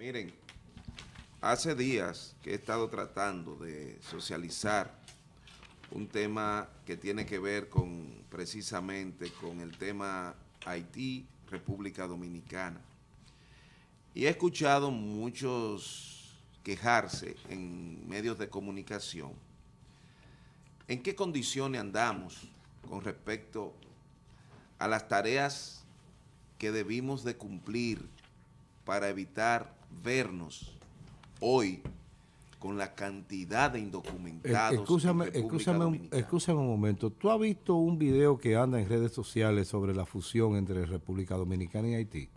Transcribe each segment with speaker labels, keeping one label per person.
Speaker 1: Miren, hace días que he estado tratando de socializar un tema que tiene que ver con precisamente con el tema Haití, República Dominicana. Y he escuchado muchos quejarse en medios de comunicación. ¿En qué condiciones andamos con respecto a las tareas que debimos de cumplir para evitar vernos hoy con la cantidad de e-, indocumentados. Escúchame, un, momento. ¿Tú has visto un video que anda en redes sociales sobre la fusión entre República Dominicana y Haití?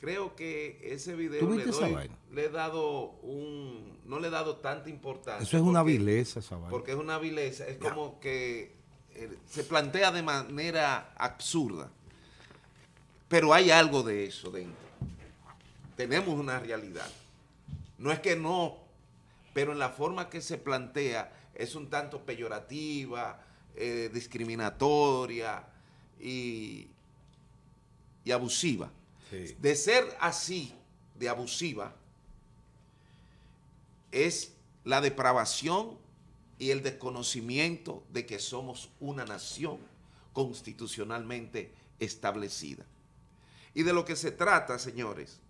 Speaker 1: Creo que ese video le, he dado un. No le he dado tanta importancia. Eso es una vileza esa Porque es una vileza. Es como que eh, se plantea de manera absurda. Pero hay algo de eso dentro. Tenemos una realidad. No es que no, pero en la forma que se plantea es un tanto peyorativa, eh, discriminatoria y, abusiva. De ser así, de abusiva, es la depravación y el desconocimiento de que somos una nación constitucionalmente establecida. Y de lo que se trata, señores,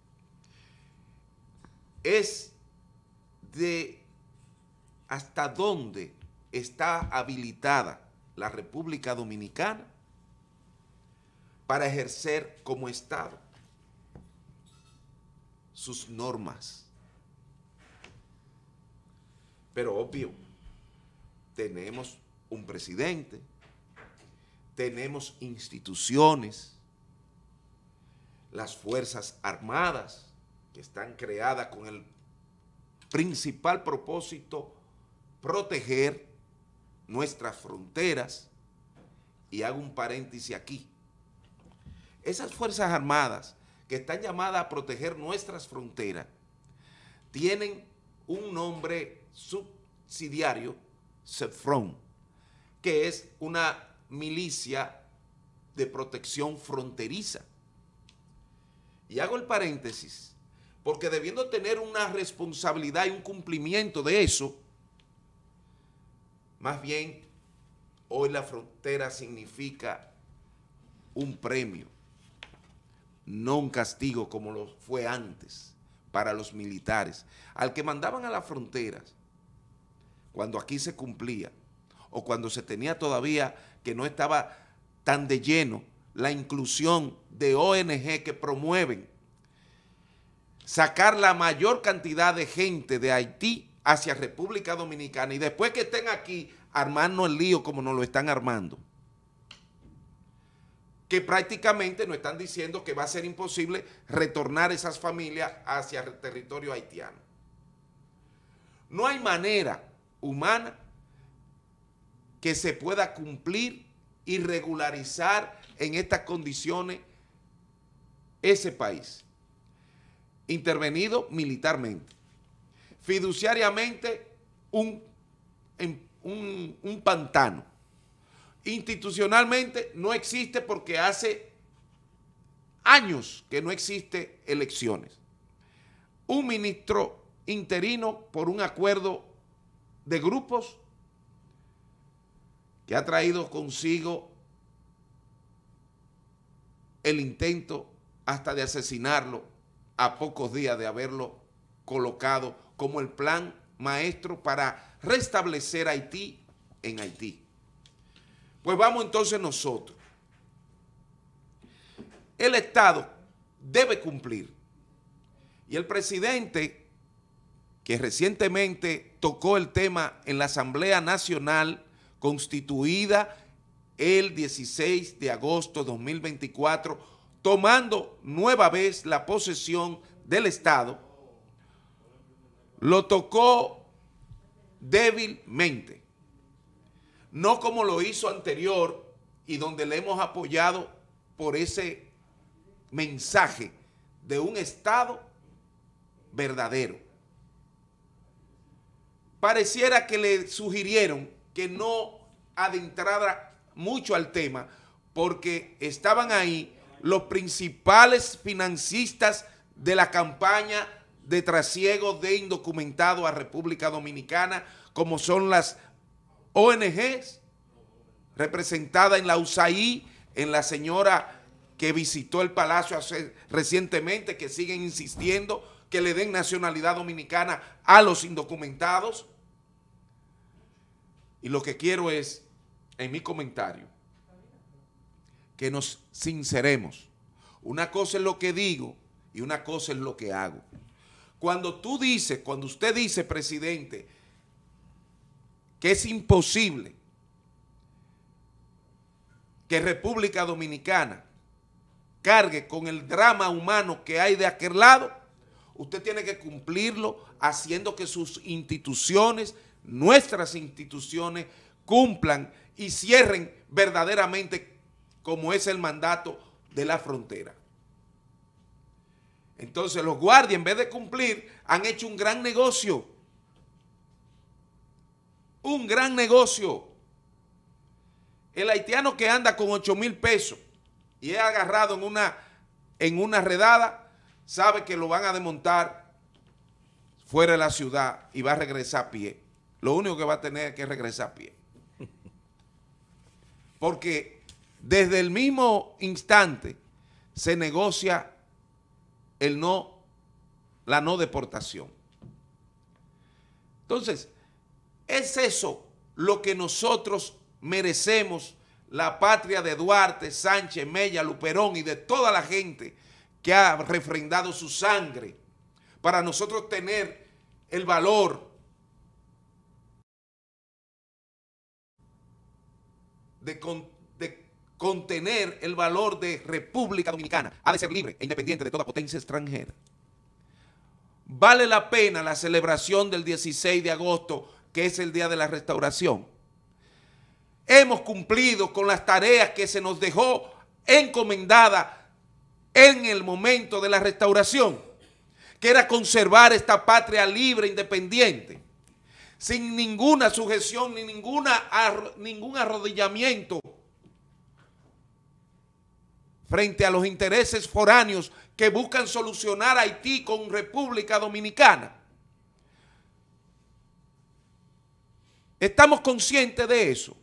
Speaker 1: es de hasta dónde está habilitada la República Dominicana para ejercer como Estado sus normas. Pero obvio, tenemos un presidente, tenemos instituciones, las Fuerzas Armadas, están creadas con el principal propósito proteger nuestras fronteras. Y hago un paréntesis aquí. Esas Fuerzas Armadas que están llamadas a proteger nuestras fronteras tienen un nombre subsidiario, CEFRON, que es una milicia de protección fronteriza. Y hago el paréntesis porque debiendo tener una responsabilidad y un cumplimiento de eso, más bien hoy la frontera significa un premio, no un castigo como lo fue antes para los militares. Al que mandaban a las fronteras, cuando aquí se cumplía, o cuando se tenía todavía que no estaba tan de lleno la inclusión de ONG que promueven sacar la mayor cantidad de gente de Haití hacia República Dominicana y después que estén aquí armando el lío como nos lo están armando. Que prácticamente nos están diciendo que va a ser imposible retornar esas familias hacia el territorio haitiano. No hay manera humana que se pueda cumplir y regularizar en estas condiciones ese país intervenido militarmente. Fiduciariamente un, pantano. Institucionalmente no existe porque hace años que no existe elecciones. Un ministro interino por un acuerdo de grupos que ha traído consigo el intento hasta de asesinarlo a pocos días de haberlo colocado como el plan maestro para restablecer Haití en Haití. Pues vamos entonces nosotros. El Estado debe cumplir. Y el presidente, que recientemente tocó el tema en la Asamblea Nacional constituida el 16 de agosto de 2024, tomando nueva vez la posesión del Estado, lo tocó débilmente. No como lo hizo anterior y donde le hemos apoyado por ese mensaje de un Estado verdadero. Pareciera que le sugirieron que no adentrara mucho al tema porque estaban ahí los principales financistas de la campaña de trasiego de indocumentado a República Dominicana, como son las ONGs, representada en la USAID, en la señora que visitó el Palacio hace, recientemente, que siguen insistiendo que le den nacionalidad dominicana a los indocumentados. Y lo que quiero es, en mi comentario, que nos sinceremos. Una cosa es lo que digo y una cosa es lo que hago. Cuando tú dices, cuando usted dice, presidente, que es imposible que República Dominicana cargue con el drama humano que hay de aquel lado, usted tiene que cumplirlo haciendo que sus instituciones, nuestras instituciones, cumplan y cierren verdaderamente como es el mandato de la frontera. Entonces los guardias, en vez de cumplir, han hecho un gran negocio. Un gran negocio. El haitiano que anda con 8 mil pesos y es agarrado en una, en una redada, sabe que lo van a desmontar fuera de la ciudad y va a regresar a pie. Lo único que va a tener es que regresar a pie. Porque desde el mismo instante se negocia el no, la no deportación. Entonces, es eso lo que nosotros merecemos, la patria de Duarte, Sánchez, Mella, Luperón y de toda la gente que ha refrendado su sangre para nosotros tener el valor de, con, contener el valor de República Dominicana. Ha de ser libre e independiente de toda potencia extranjera. ¿Vale la pena la celebración del 16 de agosto, que es el día de la restauración? Hemos cumplido con las tareas que se nos dejó encomendada en el momento de la restauración, que era conservar esta patria libre e independiente, sin ninguna sujeción ni ninguna, ningún arrodillamiento frente a los intereses foráneos que buscan solucionar Haití con República Dominicana. Estamos conscientes de eso.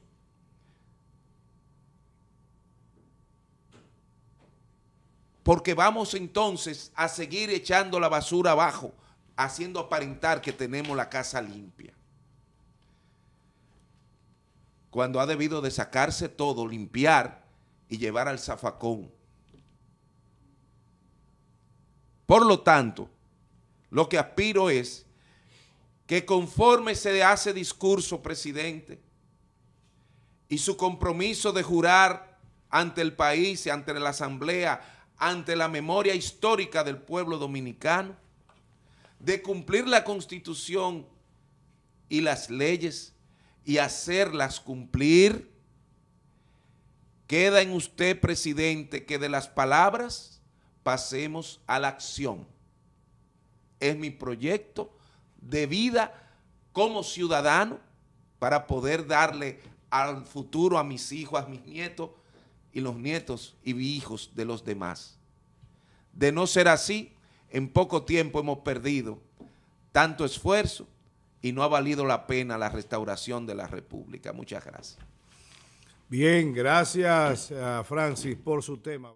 Speaker 1: Porque vamos entonces a seguir echando la basura abajo, haciendo aparentar que tenemos la casa limpia. Cuando ha debido de sacarse todo, limpiar, y llevar al zafacón. Por lo tanto, lo que aspiro es que conforme se hace discurso, presidente, y su compromiso de jurar ante el país, ante la asamblea, ante la memoria histórica del pueblo dominicano, de cumplir la constitución y las leyes y hacerlas cumplir, Queda en usted, presidente, que de las palabras pasemos a la acción. Es mi proyecto de vida como ciudadano para poder darle al futuro a mis hijos, a mis nietos y los nietos y hijos de los demás. De no ser así, en poco tiempo hemos perdido tanto esfuerzo y no ha valido la pena la restauración de la República. Muchas gracias. Bien, gracias Francis por su tema.